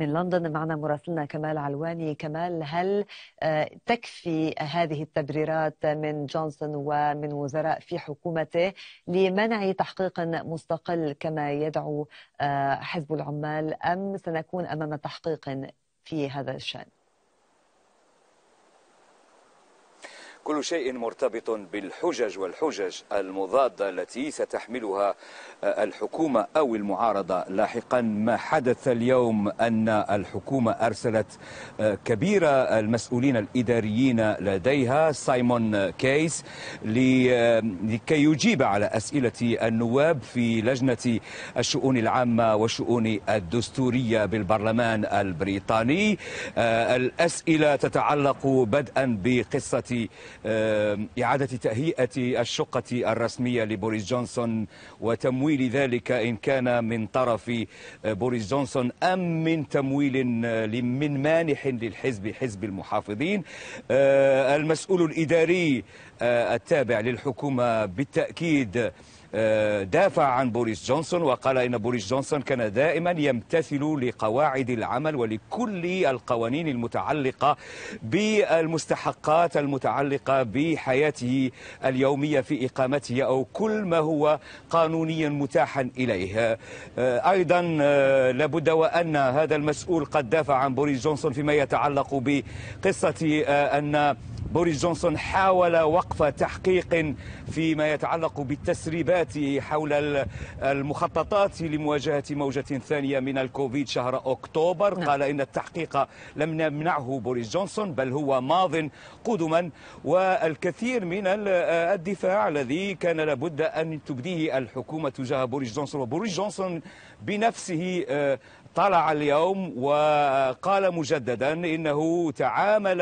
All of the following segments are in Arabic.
من لندن معنا مراسلنا كمال علواني كمال هل آه، تكفي هذه التبريرات من جونسون ومن وزراء في حكومته لمنع تحقيق مستقل كما يدعو آه، حزب العمال أم سنكون أمام تحقيق في هذا الشأن؟ كل شيء مرتبط بالحجج والحجج المضادة التي ستحملها آه، الحكومة أو المعارضة لاحقا ما حدث اليوم أن الحكومة أرسلت آه، كبير المسؤولين الإداريين لديها سايمون كيس آه، لكي يجيب على أسئلة النواب في لجنة الشؤون العامة والشؤون الدستورية بالبرلمان البريطاني الأسئلة تتعلق بدءا بقصة إعادة تهيئة الشقة الرسمية لبوريس جونسون وتمويل ذلك إن كان من طرف آه، بوريس جونسون أم من تمويل آه، من مانح للحزب حزب المحافظين آه، المسؤول الإداري التابع للحكومة بالتأكيد دافع عن بوريس جونسون وقال إن بوريس جونسون كان دائما يمتثل لقواعد العمل ولكل القوانين المتعلقة بالمستحقات المتعلقة بحياته اليومية في إقامته أو كل ما هو قانونيا متاحا إليه آه، أيضا آه، لابد وأن هذا المسؤول قد دافع عن بوريس جونسون فيما يتعلق بقصة آه، أن بوريس جونسون حاول وقف تحقيق فيما يتعلق بالتسريبات حول المخططات لمواجهة موجة ثانية من الكوفيد شهر أكتوبر نعم. قال إن التحقيق لم يمنعه بوريس جونسون بل هو ماض قدما والكثير من الدفاع الذي كان لابد أن تبديه الحكومة تجاه بوريس جونسون وبوريس جونسون بنفسه آه، طلع اليوم وقال مجددا إنه تعامل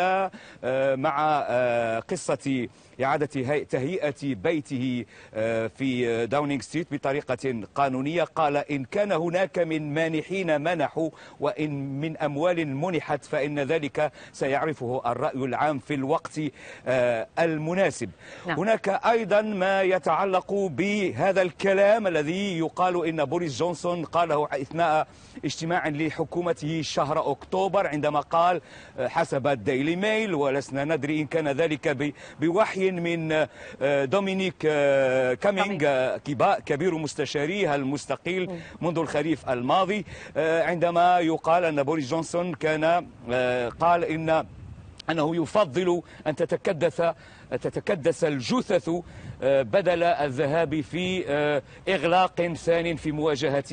آه، مع آه، قصة إعادة تهيئة بيته آه، في داونينغ ستريت بطريقة قانونية قال إن كان هناك من مانحين منحوا وإن من أموال منحت فإن ذلك سيعرفه الرأي العام في الوقت آه، المناسب نعم. هناك أيضا ما يتعلق بهذا الكلام الذي يقال إن بوريس جونسون قاله أثناء اجتماع لحكومته شهر أكتوبر عندما قال حسب الديلي ميل ولسنا ندري إن كان ذلك بوحي من آه، دومينيك آه، كامينغ كبير مستشاريها المستقيل منذ الخريف الماضي آه، عندما يقال أن بوريس جونسون كان قال إن أنه يفضل أن تتكدس تتكدس الجثث بدل الذهاب في إغلاق ثان في مواجهة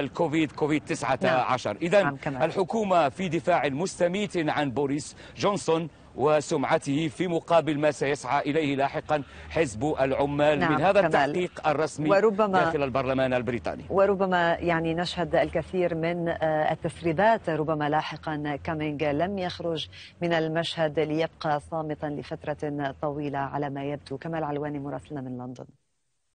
الكوفيد كوفيد 19 نعم. إذا نعم، الحكومة في دفاع مستميت عن بوريس جونسون وسمعته في مقابل ما سيسعى إليه لاحقا حزب العمال نعم من هذا التحقيق الرسمي وربما داخل البرلمان البريطاني وربما يعني نشهد الكثير من آه، التسريبات ربما لاحقا كامينغ لم يخرج من المشهد ليبقى صامتا لفترة طويلة على ما يبدو كمال علواني مراسلنا من لندن